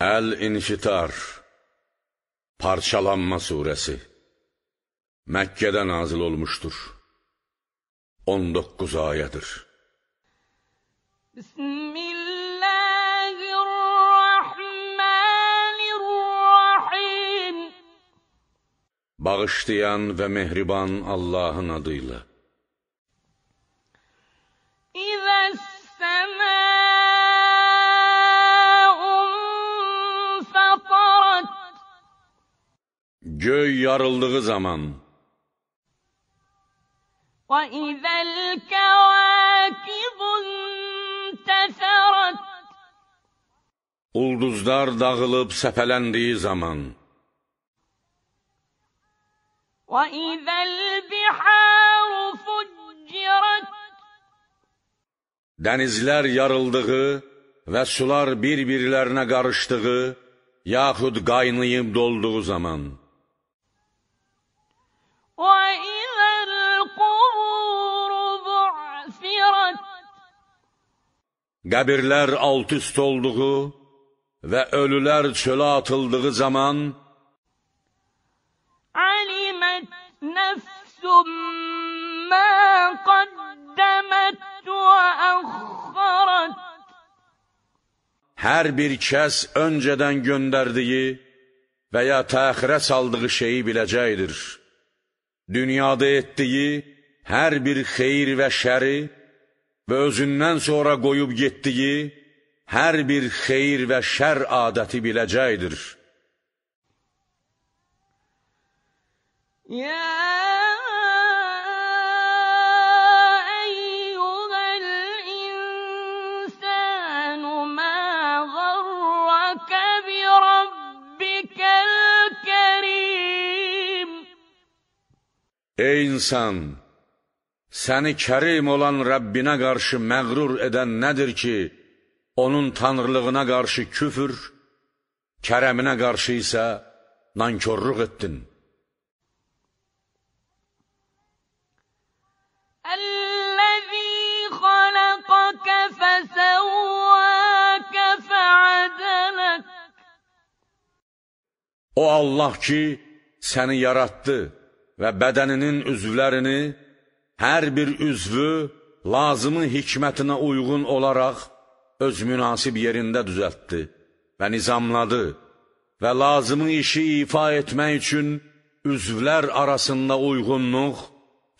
el i̇nşitar Parçalanma Suresi Mekke'den nazil olmuştur. 19 ayədir. Bismillahirrahmanirrahim Bağışlayan ve mehriban Allahın adıyla. Göy yarıldığı zaman وَإِذَا الْكَوَاكِبُ انْتَثَرَتْ Ulduzlar dağılıb səpələndiyi zaman وَإِذَا الْبِحَارُ فُجِّرَتْ Dənizlər yarıldığı və sular bir-birlərinə qarışdığı yaxud qaynayıb dolduğu zaman qəbirlər alt-üst olduğu və ölülər çölə atıldığı zaman Alimət nəfsum mə qaddəmət və əxxarat Hər bir kəs öncədən göndərdiyi və ya təxirə saldığı şeyi biləcəkdir. Dünyada etdiyi hər bir xeyir və şəri və özündən sonra qoyub getdiyi hər bir xeyir və şər adəti biləcəkdir. Ya Ey insan! Səni kərim olan Rəbbinə qarşı məğrur edən nədir ki, onun tanrılığına qarşı küfür, kərəminə qarşı isə nankorluq etdin? Əl-ləzi xaləqəkə fəsəvvəkə fəədələk O Allah ki, səni yarattı və bədəninin üzvlərini, hər bir üzvü lazımı hikmətinə uyğun olaraq öz münasib yerində düzəltdi və nizamladı və lazımı işi ifa etmək üçün üzvlər arasında uyğunluq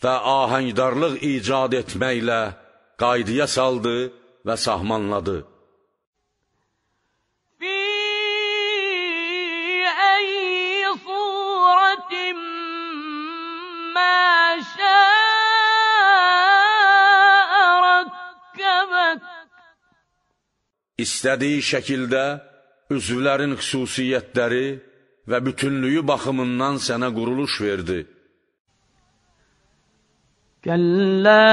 və ahəngdarlıq icad etməklə qaydıya saldı və sahmanladı. ما شاء istədiyi şəkildə üzvlərin xüsusiyyətləri və bütünlüyü baxımından sənə quruluş verdi. Kəllə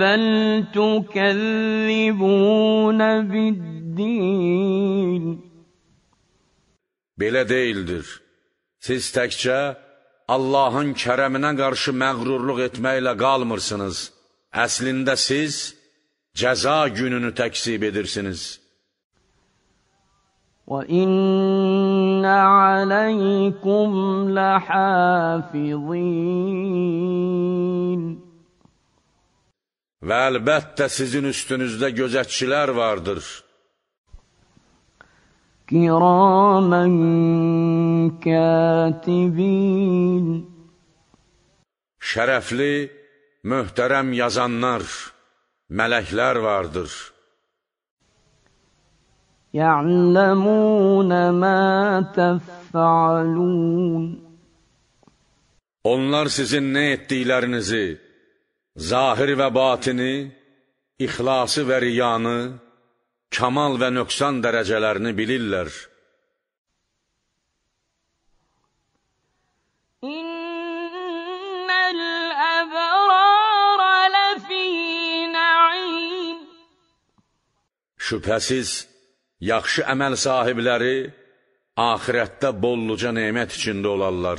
bəl tükəzzibunə biddin. Belə deyildir. Siz təkcə Allahın kərəminə qarşı məğrurluq etməklə qalmırsınız. Əslində siz cəza gününü təksib edirsiniz.'' وإن عليكم لحافظين Və əlbəttə sizin üstünüzdə gözətçilər vardır. Kiramən katibin Şərəfli, möhtərəm yazanlar, mələklər vardır. يَعْلَمُونَ مَا تَفْعَلُونَ Onlar sizin ne ettiklerinizi, zahir ve batini, ihlası ve riyanı, kamal ve nöksan derecelerini bilirler. Şüphesiz Yaxşı əməl sahibləri axirətdə bolluca nemət içində olarlar.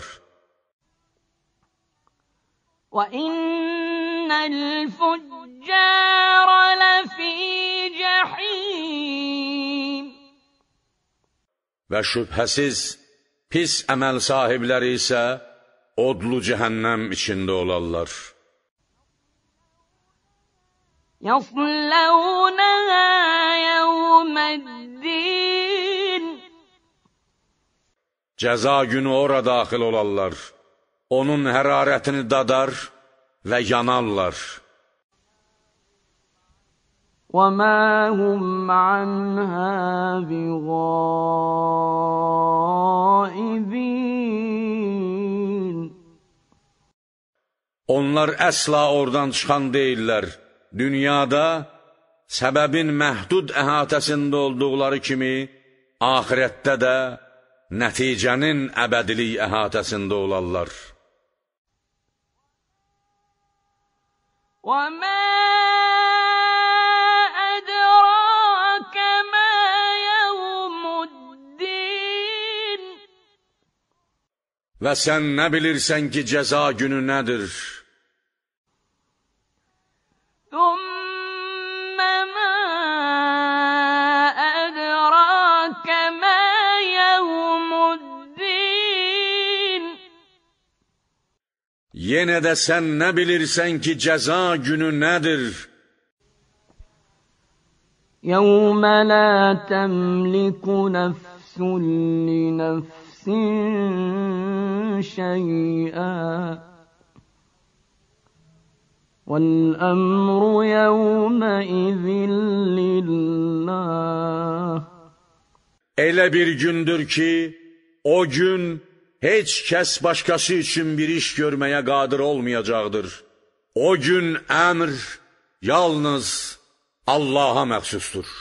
وَإِنَّ الْفُجَّارَ لَفِي جَحِيمٍ Və şübhəsiz pis əməl sahibləri isə odlu cəhənnəm içində olarlar. يَصْلَوْنَهَا يَوْمَ الدِّينَ الْمُبِينَ Cəza günü ora daxil olarlar. Onun hərarətini dadar və yanarlar. وَمَا هُمْ عَنْهَا بِغَائِبِينَ Onlar əsla oradan çıxan deyillər. Dünyada səbəbin məhdud əhatəsində olduqları kimi, axirətdə də nəticənin əbədilik əhatəsində olarlar. وَمَا أَدْرَاكَ مَا يَوْمُ الدِّينِ Və sən nə bilirsən ki, cəza günü nədir? Yine de sen ne bilirsen ki ceza günü nedir? يَوْمَ لَا تَمْلِكُ نَفْسٌ لِنَفْسٍ شَيْئًا وَالْأَمْرُ يَوْمَئِذٍ لِلَّهِ Ele bir gündür ki o gün Heç kəs başqası üçün bir iş görməyə qadir olmayacaqdır. O gün əmr yalnız Allaha məxsusdur.